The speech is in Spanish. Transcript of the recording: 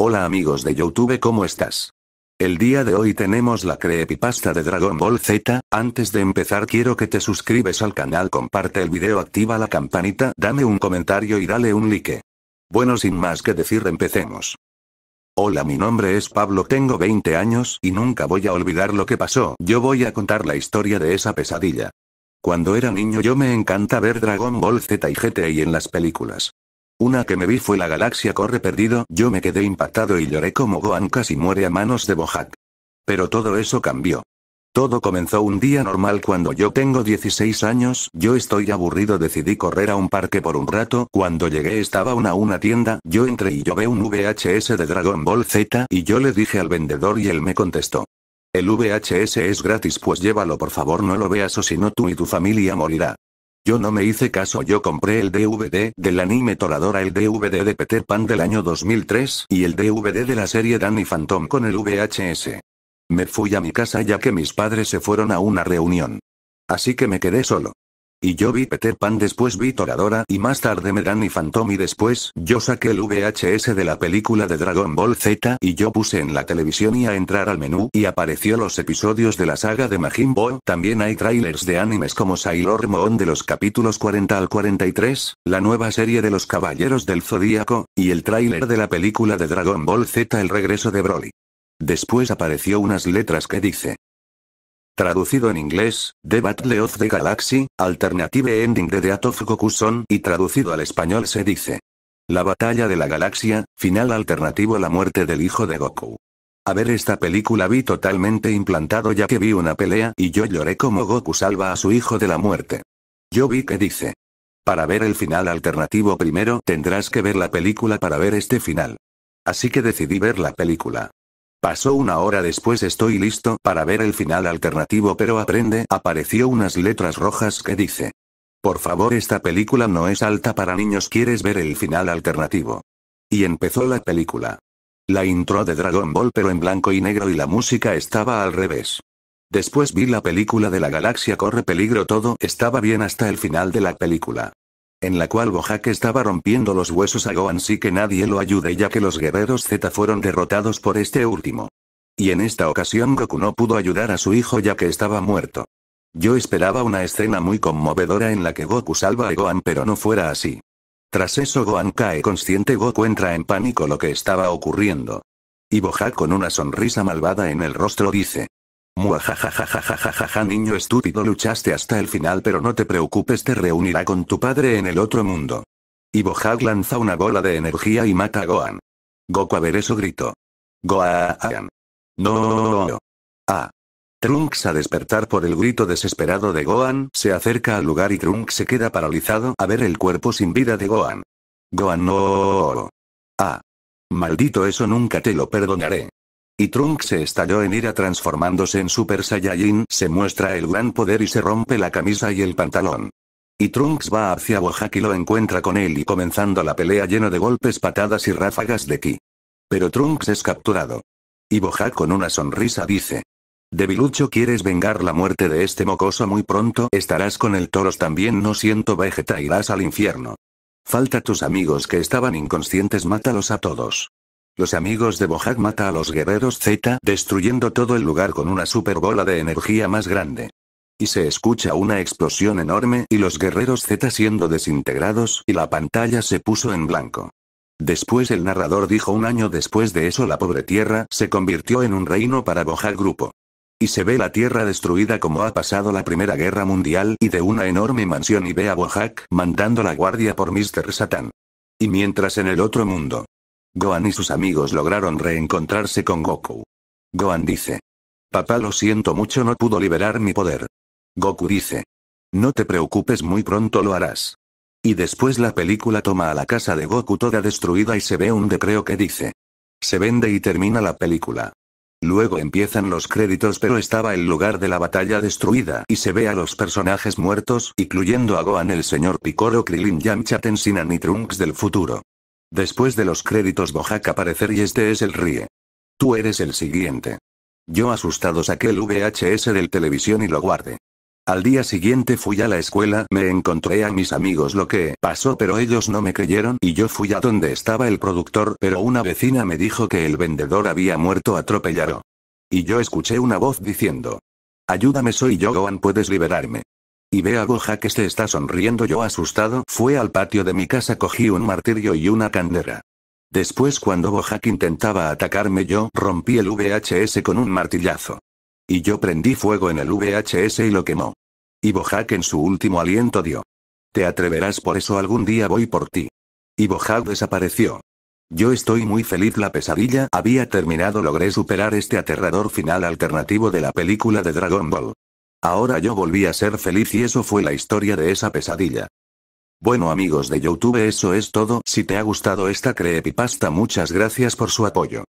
Hola amigos de Youtube ¿cómo estás? El día de hoy tenemos la creepypasta de Dragon Ball Z, antes de empezar quiero que te suscribes al canal comparte el video activa la campanita dame un comentario y dale un like. Bueno sin más que decir empecemos. Hola mi nombre es Pablo tengo 20 años y nunca voy a olvidar lo que pasó, yo voy a contar la historia de esa pesadilla. Cuando era niño yo me encanta ver Dragon Ball Z y GT y en las películas. Una que me vi fue la galaxia corre perdido, yo me quedé impactado y lloré como Gohan casi muere a manos de Bojack. Pero todo eso cambió. Todo comenzó un día normal cuando yo tengo 16 años, yo estoy aburrido decidí correr a un parque por un rato, cuando llegué estaba una una tienda, yo entré y yo veo un VHS de Dragon Ball Z y yo le dije al vendedor y él me contestó. El VHS es gratis pues llévalo por favor no lo veas o si no tú y tu familia morirá. Yo no me hice caso, yo compré el DVD del anime Toradora, el DVD de Peter Pan del año 2003 y el DVD de la serie Danny Phantom con el VHS. Me fui a mi casa ya que mis padres se fueron a una reunión. Así que me quedé solo. Y yo vi Peter Pan después vi Toradora y más tarde Megan y Phantom y después yo saqué el VHS de la película de Dragon Ball Z y yo puse en la televisión y a entrar al menú y apareció los episodios de la saga de Majin Buu. También hay trailers de animes como Sailor Moon de los capítulos 40 al 43, la nueva serie de los Caballeros del Zodíaco, y el tráiler de la película de Dragon Ball Z El regreso de Broly. Después apareció unas letras que dice, Traducido en inglés, The Battle of the Galaxy, Alternative Ending de The At of Son y traducido al español se dice. La batalla de la galaxia, final alternativo a la muerte del hijo de Goku. A ver esta película vi totalmente implantado ya que vi una pelea y yo lloré como Goku salva a su hijo de la muerte. Yo vi que dice. Para ver el final alternativo primero tendrás que ver la película para ver este final. Así que decidí ver la película. Pasó una hora después estoy listo para ver el final alternativo pero aprende apareció unas letras rojas que dice. Por favor esta película no es alta para niños quieres ver el final alternativo. Y empezó la película. La intro de Dragon Ball pero en blanco y negro y la música estaba al revés. Después vi la película de la galaxia corre peligro todo estaba bien hasta el final de la película en la cual Bojack estaba rompiendo los huesos a Gohan sí que nadie lo ayude ya que los guerreros Z fueron derrotados por este último. Y en esta ocasión Goku no pudo ayudar a su hijo ya que estaba muerto. Yo esperaba una escena muy conmovedora en la que Goku salva a Gohan pero no fuera así. Tras eso Gohan cae consciente Goku entra en pánico lo que estaba ocurriendo. Y Bojack con una sonrisa malvada en el rostro dice, Muajajajajajajaja niño estúpido luchaste hasta el final pero no te preocupes te reunirá con tu padre en el otro mundo. Y Bohag lanza una bola de energía y mata a Gohan. Goku a ver eso gritó. Gohan. No. Ah. Trunks a despertar por el grito desesperado de Gohan, se acerca al lugar y Trunks se queda paralizado a ver el cuerpo sin vida de Gohan. Gohan no. Ah. Maldito eso nunca te lo perdonaré. Y Trunks se estalló en ira transformándose en Super Saiyajin, se muestra el gran poder y se rompe la camisa y el pantalón. Y Trunks va hacia Bojack y lo encuentra con él y comenzando la pelea lleno de golpes, patadas y ráfagas de ki. Pero Trunks es capturado. Y Bojack con una sonrisa dice. Debilucho quieres vengar la muerte de este mocoso muy pronto estarás con el toros también no siento Vegeta irás al infierno. Falta tus amigos que estaban inconscientes mátalos a todos. Los amigos de Bojack mata a los guerreros Z destruyendo todo el lugar con una super bola de energía más grande. Y se escucha una explosión enorme y los guerreros Z siendo desintegrados y la pantalla se puso en blanco. Después el narrador dijo un año después de eso la pobre tierra se convirtió en un reino para Bojack Grupo. Y se ve la tierra destruida como ha pasado la Primera Guerra Mundial y de una enorme mansión y ve a Bojack mandando la guardia por Mr. Satan. Y mientras en el otro mundo, Gohan y sus amigos lograron reencontrarse con Goku. Gohan dice. Papá lo siento mucho no pudo liberar mi poder. Goku dice. No te preocupes muy pronto lo harás. Y después la película toma a la casa de Goku toda destruida y se ve un decreo que dice. Se vende y termina la película. Luego empiezan los créditos pero estaba el lugar de la batalla destruida y se ve a los personajes muertos, incluyendo a Gohan el señor Picoro Krilin Yamcha Tenshinhan y Trunks del futuro. Después de los créditos Bojack aparecer y este es el ríe. Tú eres el siguiente. Yo asustado saqué el VHS del televisión y lo guardé. Al día siguiente fui a la escuela, me encontré a mis amigos lo que pasó pero ellos no me creyeron y yo fui a donde estaba el productor pero una vecina me dijo que el vendedor había muerto atropellado. Y yo escuché una voz diciendo. Ayúdame soy yo Gohan puedes liberarme. Y ve a que se está sonriendo yo asustado. Fue al patio de mi casa cogí un martirio y una candera. Después cuando Bojack intentaba atacarme yo rompí el VHS con un martillazo. Y yo prendí fuego en el VHS y lo quemó. Y Bojack en su último aliento dio. Te atreverás por eso algún día voy por ti. Y Bojack desapareció. Yo estoy muy feliz la pesadilla había terminado logré superar este aterrador final alternativo de la película de Dragon Ball. Ahora yo volví a ser feliz y eso fue la historia de esa pesadilla. Bueno amigos de Youtube eso es todo, si te ha gustado esta creepypasta muchas gracias por su apoyo.